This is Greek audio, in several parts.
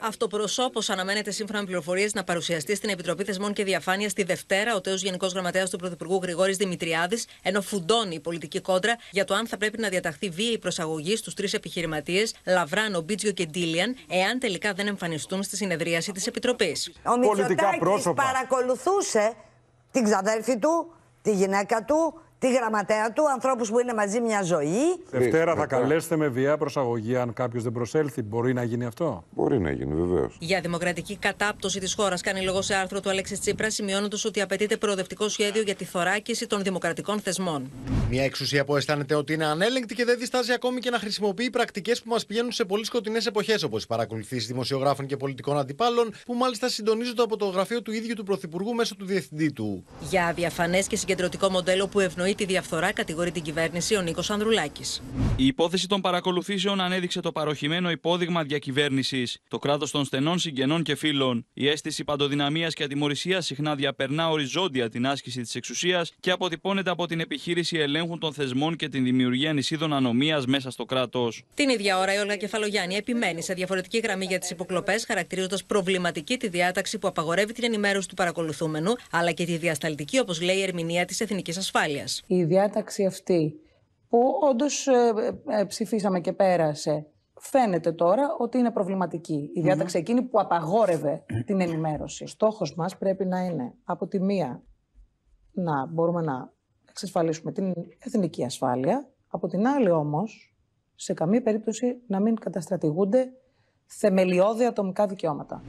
Αυτοπροσώπω αναμένεται σύμφωνα με πληροφορίες να παρουσιαστεί στην Επιτροπή Θεσμών και Διαφάνειας τη Δευτέρα ο τέος Γενικός Γραμματέας του Πρωθυπουργού Γρηγόρης Δημητριάδης, ενώ φουντώνει η πολιτική κόντρα για το αν θα πρέπει να διαταχθεί βία η προσαγωγή στους τρεις επιχειρηματίες Λαβράνο, Μπίτζιο και Ντίλιαν, εάν τελικά δεν εμφανιστούν στη συνεδρίαση της Επιτροπής. Ο Μητσοτάκης παρακολουθούσε την ξαδέρφη του, τη γυναίκα του, τη γραμματέα του, ανθρώπους που είναι μαζί μια ζωή. Δευτέρα θα καλέσετε με βία προσαγωγή, αν κάποιος δεν προσέλθει. Μπορεί να γίνει αυτό. Μπορεί να γίνει, βεβαίως. Για δημοκρατική κατάπτωση της χώρας, κάνει λόγο σε άρθρο του Αλέξη Τσίπρα, σημειώνοντας ότι απαιτείται προοδευτικό σχέδιο για τη θωράκιση των δημοκρατικών θεσμών. Μια εξουσία που αισθάνεται ότι είναι ανέλεγκτη και δεν διστάζει ακόμη και να χρησιμοποιεί πρακτικές που μας πηγαίνουν σε πολύ σκοτεινές εποχές, όπως οι παρακολουθήσεις δημοσιογράφων και πολιτικών αντιπάλων, που μάλιστα συντονίζονται από το γραφείο του ίδιου του Πρωθυπουργού μέσω του διευθυντή του. Για αδιαφανές και συγκεντρωτικό μοντέλο που ευνοεί τη διαφθορά κατηγορεί την κυβέρνηση ο Νίκος Ανδρουλάκης. Η υπόθεση των παρακολουθήσεων ανέδειξε το παροχημένο υπόδειγμα διακυβέρνησης, το κράτος των στενών συγγενών και φίλων. Η αίσθηση παντοδυναμίας και ατιμορρησίας συχνά διαπερνά οριζόντια την άσκηση της εξουσίας και αποτυπώνεται από την επιχείρηση ελέγχου των θεσμών και την δημιουργία νησίδων ανομίας μέσα στο κράτος. Την ίδια ώρα η Όλγα Κεφαλογιάννη επιμένει σε διαφορετική γραμμή για τις υποκλοπές, χαρακτηρίζοντας προβληματική τη διάταξη που απαγορεύει την ενημέρωση του παρακολουθούμενου, αλλά και τη διασταλτική, όπως λέει, η ερμηνεία της εθνικής ασφάλειας. Η διάταξη αυτή που όντως ε, ε, ψηφίσαμε και πέρασε φαίνεται τώρα ότι είναι προβληματική. Η διαταξη ναι. εκείνη που απαγόρευε την ενημέρωση. Ο στόχος μας πρέπει να είναι από τη μία να μπορούμε να εξασφαλίσουμε την εθνική ασφάλεια, από την άλλη όμως σε καμία περίπτωση να μην καταστρατηγούνται θεμελιώδη ατομικά δικαιώματα.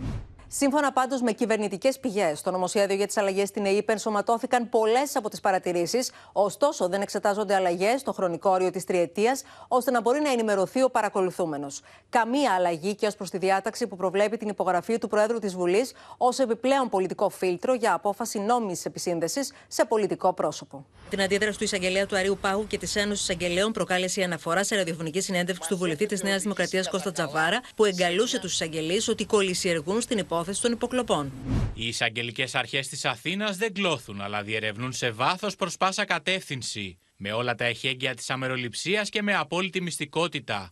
Σύμφωνα πάντως με κυβερνητικές πηγές, Το νομοσχέδιο για τις αλλαγές στην ΕΕΠ ενσωματώθηκαν πολλές από τις παρατηρήσεις, ωστόσο δεν εξετάζονται αλλαγές στο χρονικό όριο της τριετίας, ώστε να μπορεί να ενημερωθεί ο παρακολουθούμενος. Καμία αλλαγή και ως προς τη διάταξη που προβλέπει την υπογραφή του Προέδρου της Βουλής ως επιπλέον πολιτικό φίλτρο για απόφαση νόμιμη επισύνδεσης σε πολιτικό πρόσωπο. Την αντίδραση του εισαγγελέα του Αρίου Πάγου και της Ένωσης Εισαγγελέων προκάλεσε η αναφορά σε ραδιοφωνική συνέντευξη του βουλευτή της Νέας Δημοκρατίας Κώστα Τζαβάρα, που εγκαλούσε τους εισαγγελείς ότι κολυσιεργούν στην υπόθεση υποκλοπών. Οι εισαγγελικές αρχές της Αθήνας δεν κλώθουν, αλλά διερευνούν σε βάθος προς πάσα κατεύθυνση. Με όλα τα εχέγγυα της αμεροληψίας και με απόλυτη μυστικότητα.